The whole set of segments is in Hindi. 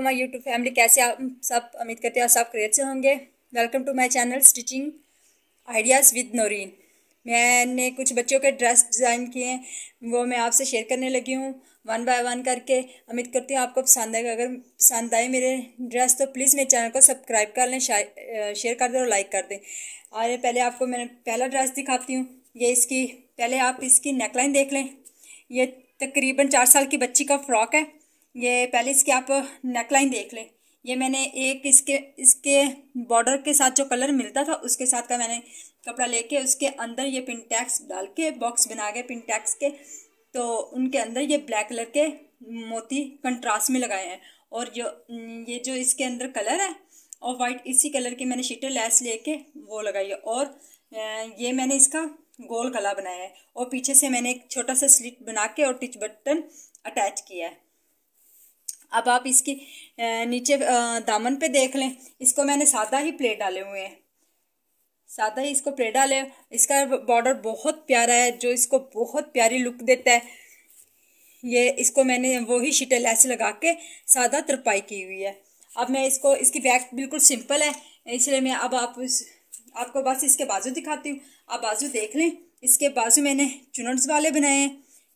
हमारे यूट्यूब फैमिली कैसे आप सब उम्मीद करते हैं सब क्रिएट से होंगे welcome to my channel stitching ideas with Naureen मैंने कुछ बच्चों के ड्रेस डिज़ाइन किए हैं वो मैं आपसे शेयर करने लगी हूँ वन बाय वन करके उम्मीद करती हूँ आपको पसंद आएगा अगर पसंद आए मेरे ड्रेस तो प्लीज़ मेरे चैनल को सब्सक्राइब कर लें शेयर कर दें और लाइक कर दें और पहले आपको मैंने पहला ड्रेस दिखाती हूँ ये इसकी पहले आप इसकी नेकलाइन देख लें ये तकरीबन चार साल की बच्ची का फ्रॉक है ये पहले इसके आप नेकलाइन देख लें ये मैंने एक इसके इसके बॉर्डर के साथ जो कलर मिलता था उसके साथ का मैंने कपड़ा लेके उसके अंदर ये पिनटैक्स डाल के बॉक्स बना के पिनटैक्स के तो उनके अंदर ये ब्लैक कलर के मोती कंट्रास्ट में लगाए हैं और जो ये जो इसके अंदर कलर है और वाइट इसी कलर की मैंने शीटर लैस लेके वो लगाई है और ये मैंने इसका गोल गला बनाया है और पीछे से मैंने एक छोटा सा स्लिट बना के और टिच बटन अटैच किया है अब आप इसके नीचे दामन पे देख लें इसको मैंने सादा ही प्लेट डाले हुए हैं सादा ही इसको प्लेट डाले इसका बॉर्डर बहुत प्यारा है जो इसको बहुत प्यारी लुक देता है ये इसको मैंने वही शीटे लैस लगा के सादा तरपाई की हुई है अब मैं इसको इसकी बैक बिल्कुल सिंपल है इसलिए मैं अब आप इस आपको बस इसके बाजू दिखाती हूँ आप बाजू देख लें इसके बाजू मैंने चुनट्स वाले बनाए हैं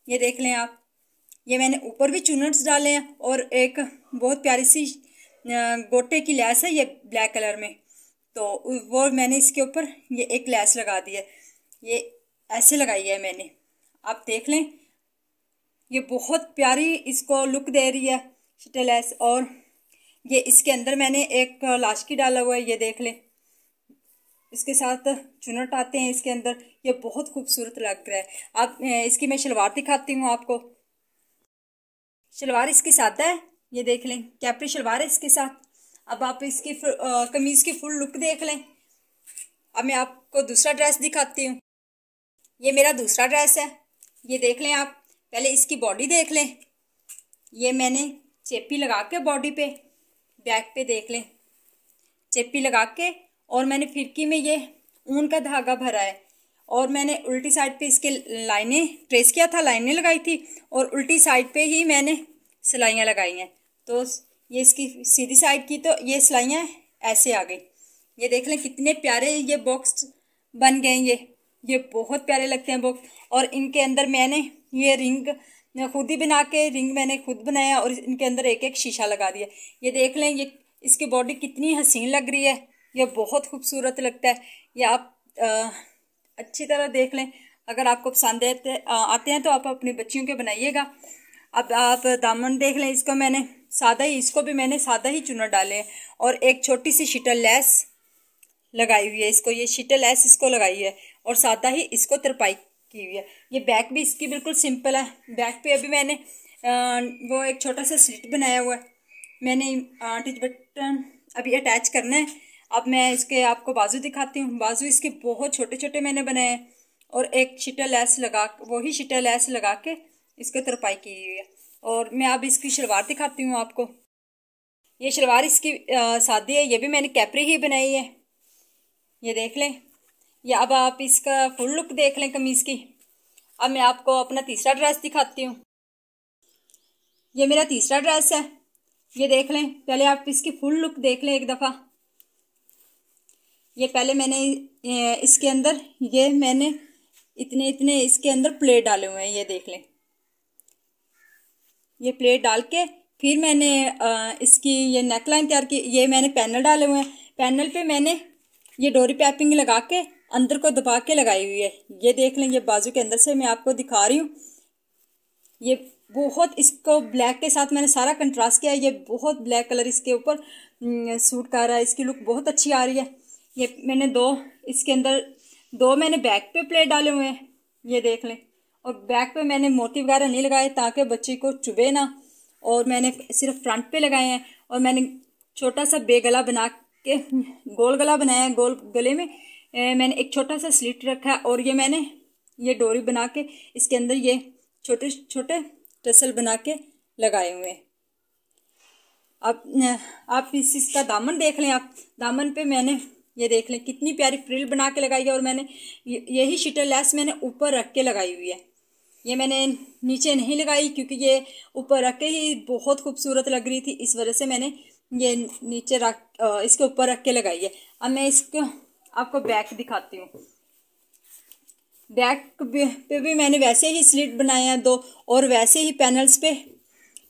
ये देख लें आप ये मैंने ऊपर भी चुनट्स डाले हैं और एक बहुत प्यारी सी गोटे की लैस है ये ब्लैक कलर में तो वो मैंने इसके ऊपर ये एक लैस लगा दी है ये ऐसे लगाई है मैंने आप देख लें ये बहुत प्यारी इसको लुक दे रही है लैस और ये इसके अंदर मैंने एक लाशकी डाला हुआ है ये देख लें इसके साथ चुनट आते हैं इसके अंदर ये बहुत खूबसूरत लग रहा है आप इसकी मैं शलवार दिखाती हूँ आपको शलवार इसके साथ है ये देख लें कैपरी शलवार है इसके साथ अब आप इसकी कमीज़ की फुल लुक देख लें अब मैं आपको दूसरा ड्रेस दिखाती हूँ ये मेरा दूसरा ड्रेस है ये देख लें आप पहले इसकी बॉडी देख लें ये मैंने चेपी लगा के बॉडी पे बैक पे देख लें चेपी लगा के और मैंने फिरकी में ये ऊन का धागा भरा है और मैंने उल्टी साइड पे इसके लाइनें ट्रेस किया था लाइनें लगाई थी और उल्टी साइड पे ही मैंने सिलाइयाँ लगाई हैं तो ये इसकी सीधी साइड की तो ये सिलाइयाँ ऐसे आ गई ये देख लें कितने प्यारे ये बॉक्स बन गए ये ये बहुत प्यारे लगते हैं बॉक्स और इनके अंदर मैंने ये रिंग खुद ही बना के रिंग मैंने खुद बनाया और इनके अंदर एक एक शीशा लगा दिया ये देख लें ये इसकी बॉडी कितनी हसीन लग रही है ये बहुत खूबसूरत लगता है ये आप आ, अच्छी तरह देख लें अगर आपको पसंद आते तो, आते हैं तो आप अपनी बच्चियों के बनाइएगा अब आप दामन देख लें इसको मैंने सादा ही इसको भी मैंने सादा ही चुना डाले और एक छोटी सी शीटल लेस लगाई हुई है इसको ये शीटल लेस इसको लगाई है और सादा ही इसको तरपाई की हुई है ये बैक भी इसकी बिल्कुल सिंपल है बैक पे अभी मैंने वो एक छोटा सा स्लिट बनाया हुआ है मैंने टिच बटन अभी अटैच करना है अब मैं इसके आपको बाजू दिखाती हूँ बाजू इसके बहुत छोटे छोटे मैंने बनाए हैं और एक शीटल लैस लगा वही शीटल लैस लगा के इसको तरपाई की हुई है और मैं अब इसकी शलवार दिखाती हूँ आपको ये शलवार इसकी सादी है ये भी मैंने कैपरी ही बनाई है ये देख लें या अब आप इसका फुल लुक देख लें कमीज़ की अब मैं आपको अपना तीसरा ड्रेस दिखाती हूँ ये मेरा तीसरा ड्रेस है ये देख लें पहले आप इसकी फुल लुक देख लें एक दफ़ा ये पहले मैंने इसके अंदर ये मैंने इतने इतने इसके अंदर प्लेट डाले हुए हैं ये देख लें ये प्लेट डाल के फिर मैंने इसकी ये नेक लाइन तैयार की ये मैंने पैनल डाले हुए हैं पैनल पे मैंने ये डोरी पैपिंग लगा के अंदर को दबा के लगाई हुई है ये देख लें ये बाजू के अंदर से मैं आपको दिखा रही हूँ ये बहुत इसको ब्लैक के साथ मैंने सारा कंट्रास्ट किया है ये बहुत ब्लैक कलर इसके ऊपर सूट कर रहा है इसकी लुक बहुत अच्छी आ रही है ये मैंने दो इसके अंदर दो मैंने बैक पे प्लेट डाले हुए हैं ये देख लें और बैक पे मैंने मोती वगैरह नहीं लगाए ताकि बच्चे को चुभे ना और मैंने सिर्फ फ्रंट पे लगाए हैं और मैंने छोटा सा बेगला बना के गोल गला बनाया है गोल गले में ए, मैंने एक छोटा सा स्लिट रखा है और ये मैंने ये डोरी बना के इसके अंदर ये छोटे छोटे टसल बना के लगाए हुए हैं आप आप इस इसका दामन देख लें आप दामन पे मैंने ये देख लें कितनी प्यारी फ्रिल बना के लगाई है और मैंने यही शीटर लैस मैंने ऊपर रख के लगाई हुई है ये मैंने नीचे नहीं लगाई क्योंकि ये ऊपर रख के ही बहुत खूबसूरत लग रही थी इस वजह से मैंने ये नीचे रख इसके ऊपर रख के लगाई है अब मैं इसको आपको बैक दिखाती हूँ बैक पे भी मैंने वैसे ही स्लिट बनाए हैं दो और वैसे ही पैनल्स पे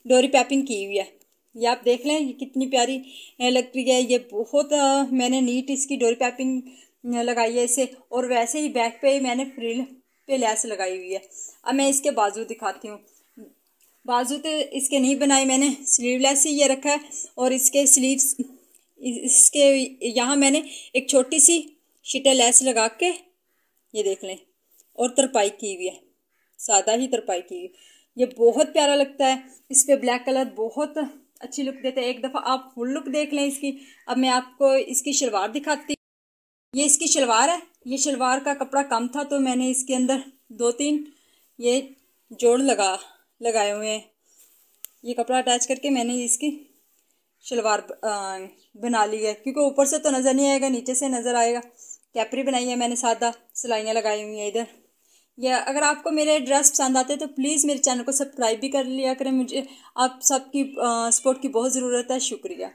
डोरी पैपिंग की हुई है ये आप देख लें ये कितनी प्यारी लग रही है ये बहुत मैंने नीट इसकी डोरी पैपिंग लगाई है इसे और वैसे ही बैक पे मैंने फ्रिल पे लैस लगाई हुई है अब मैं इसके बाजू दिखाती हूँ बाजू तो इसके नहीं बनाए मैंने स्लीवलेस ही ये रखा है और इसके स्लीव्स इसके यहाँ मैंने एक छोटी सी शीटा लैस लगा के ये देख लें और तरपाई की हुई है सादा ही तरपाई की हुई ये बहुत प्यारा लगता है इस पर ब्लैक कलर बहुत अच्छी लुक देता है एक दफ़ा आप फुल लुक देख लें इसकी अब मैं आपको इसकी शलवार दिखाती ये इसकी शलवार है ये शलवार का कपड़ा कम था तो मैंने इसके अंदर दो तीन ये जोड़ लगा लगाए हुए हैं ये कपड़ा अटैच करके मैंने इसकी शलवार बना ली है क्योंकि ऊपर से तो नज़र नहीं आएगा नीचे से नज़र आएगा कैपरी बनाई है मैंने सादा सिलाइयाँ लगाई हुई हैं इधर या अगर आपको मेरे ड्रेस पसंद आते हैं तो प्लीज़ मेरे चैनल को सब्सक्राइब भी कर लिया करें मुझे आप सबकी सपोर्ट की बहुत ज़रूरत है शुक्रिया